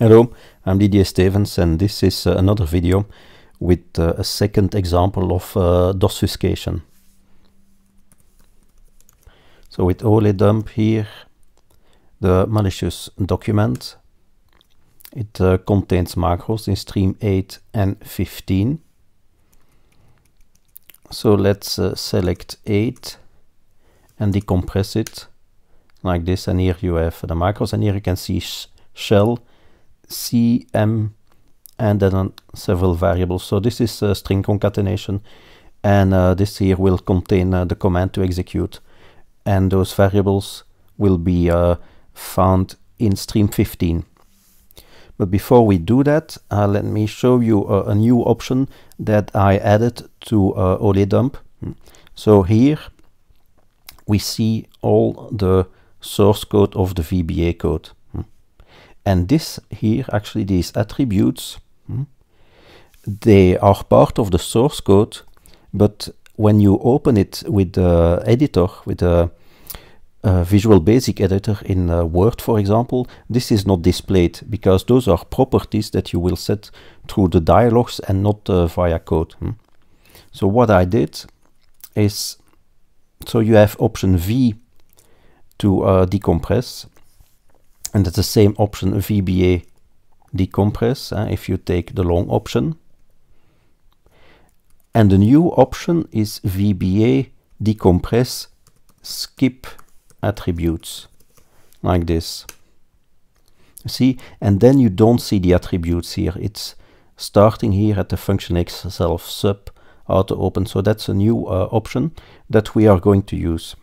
Hello, I'm Didier Stevens and this is uh, another video with uh, a second example of uh, dosfuscation. So with dump here, the malicious document. It uh, contains macros in stream 8 and 15. So let's uh, select 8 and decompress it like this and here you have the macros and here you can see sh shell cm, and then several variables. So this is uh, string concatenation, and uh, this here will contain uh, the command to execute. And those variables will be found in stream 15. But before we do that, let me show you a new option that I added to uh, OLEDump. So here we see all the source code of the VBA code. And this here, actually, these attributes, hmm, they are part of the source code, but when you open it with the editor, with the uh, Visual Basic editor in uh, Word, for example, this is not displayed because those are properties that you will set through the dialogues and not uh, via code. Hmm. So what I did is, so you have option V to uh, decompress and that's the same option VBA decompress uh, if you take the long option. And the new option is VBA decompress skip attributes like this. See, and then you don't see the attributes here. It's starting here at the function itself, sub auto open. So that's a new uh, option that we are going to use.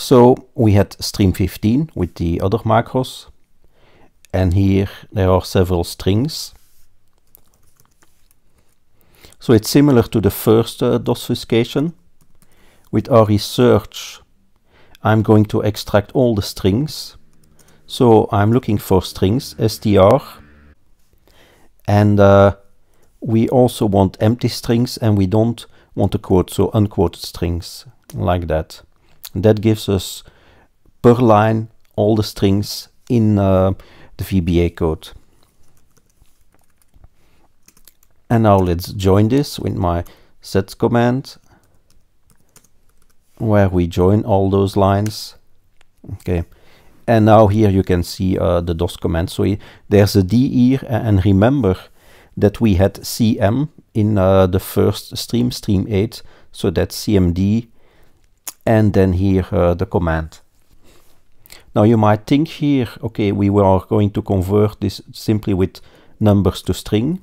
So we had stream 15 with the other macros. And here there are several strings. So it's similar to the first uh, DOSification. With our research, I'm going to extract all the strings. So I'm looking for strings, str. And uh, we also want empty strings and we don't want to quote, so unquoted strings like that that gives us per line all the strings in uh, the VBA code. And now let's join this with my set command where we join all those lines. Okay. And now here you can see uh, the DOS command. So there's a D here and remember that we had CM in uh, the first stream, stream 8. So that's CMD and then here uh, the command. Now you might think here, okay, we are going to convert this simply with numbers to string,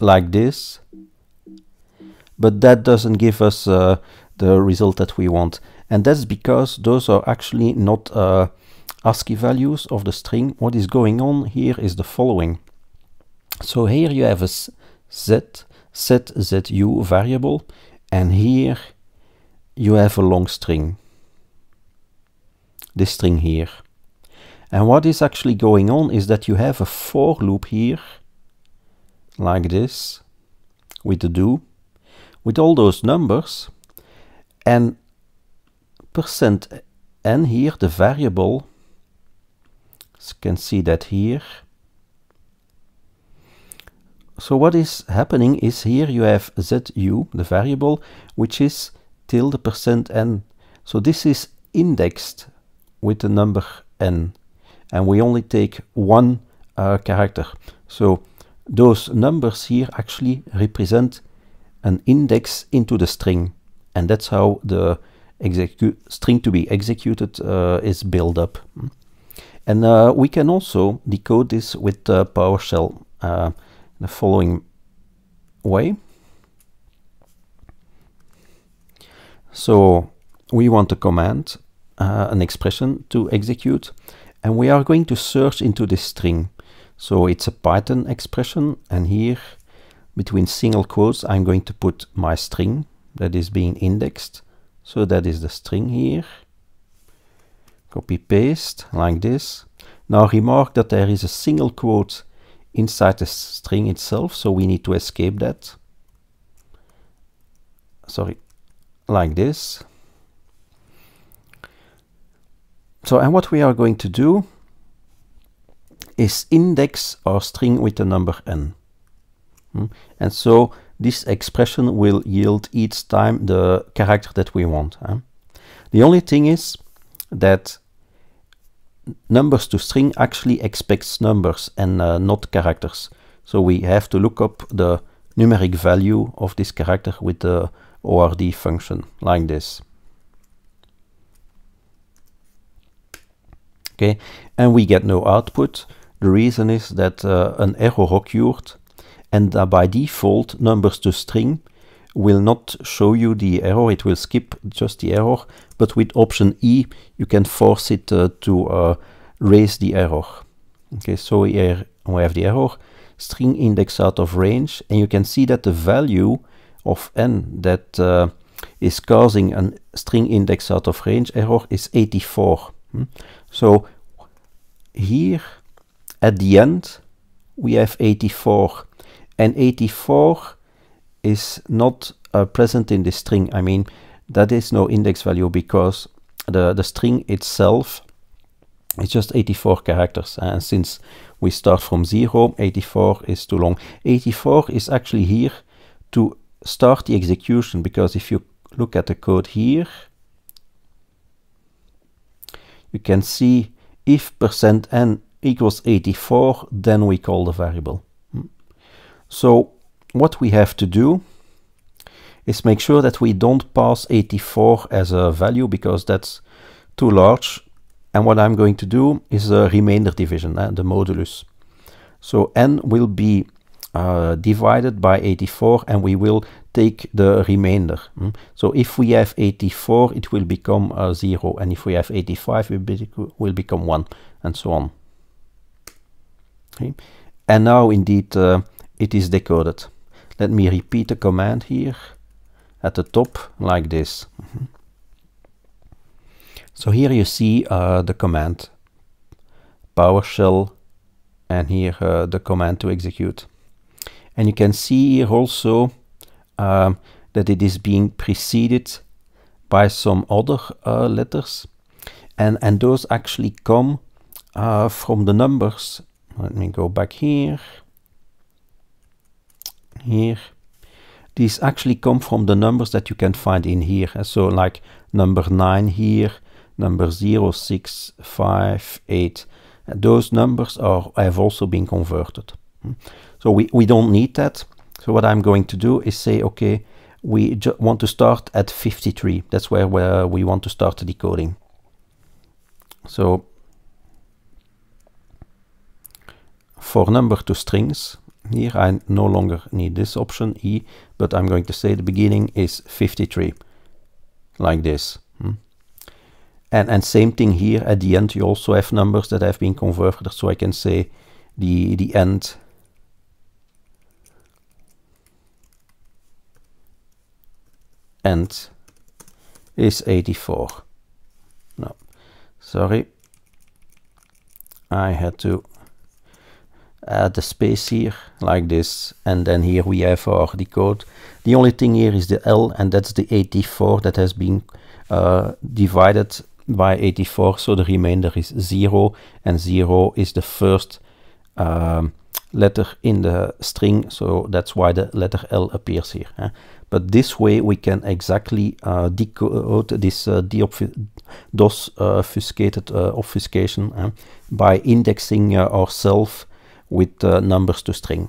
like this, but that doesn't give us uh, the result that we want. And that's because those are actually not uh, ASCII values of the string. What is going on here is the following. So here you have a Z set ZU variable and here you have a long string. This string here. And what is actually going on is that you have a for loop here, like this, with the do, with all those numbers, and percent n here, the variable, so you can see that here, so what is happening is here you have ZU, the variable, which is tilde percent %n. So this is indexed with the number n. And we only take one uh, character. So those numbers here actually represent an index into the string. And that's how the string to be executed uh, is built up. And uh, we can also decode this with PowerShell. Uh, the following way. So we want a command, uh, an expression to execute, and we are going to search into this string. So it's a Python expression, and here between single quotes I'm going to put my string that is being indexed. So that is the string here. Copy paste like this. Now remark that there is a single quote inside the string itself. So we need to escape that. Sorry, like this. So and what we are going to do is index our string with the number n. Hmm? And so this expression will yield each time the character that we want. Huh? The only thing is that numbers to string actually expects numbers and uh, not characters. So we have to look up the numeric value of this character with the ORD function like this. Okay, and we get no output. The reason is that uh, an error occurred and uh, by default numbers to string will not show you the error, it will skip just the error, but with option E you can force it uh, to uh, raise the error. Okay, so here we have the error, string index out of range, and you can see that the value of n that uh, is causing a string index out of range error is 84. Hmm? So here at the end we have 84, and 84 is not uh, present in the string. I mean, that is no index value because the, the string itself is just 84 characters. And since we start from zero, 84 is too long. 84 is actually here to start the execution because if you look at the code here, you can see if percent %n equals 84, then we call the variable. Hmm. So what we have to do is make sure that we don't pass 84 as a value because that's too large. And what I'm going to do is a remainder division, eh, the modulus. So n will be uh, divided by 84 and we will take the remainder. Mm. So if we have 84, it will become uh, 0. And if we have 85, it will become 1 and so on. Okay. And now indeed uh, it is decoded. Let me repeat the command here at the top like this. Mm -hmm. So here you see uh, the command PowerShell and here uh, the command to execute. And you can see here also um, that it is being preceded by some other uh, letters. And, and those actually come uh, from the numbers. Let me go back here here. These actually come from the numbers that you can find in here. Eh, so like number 9 here, number 0, 6, 5, 8. Eh, those numbers are have also been converted. Hmm. So we, we don't need that. So what I'm going to do is say, okay, we want to start at 53. That's where, where we want to start decoding. So for number to strings, here I no longer need this option E but I'm going to say the beginning is 53 like this hmm? and and same thing here at the end you also have numbers that have been converted so I can say the the end end is 84 no sorry I had to add uh, the space here like this and then here we have our decode the only thing here is the L and that's the 84 that has been uh, divided by 84 so the remainder is 0 and 0 is the first um, letter in the string so that's why the letter L appears here eh? but this way we can exactly uh, decode this uh, DOS uh, obfuscated uh, obfuscation eh? by indexing uh, ourselves with uh, numbers to string.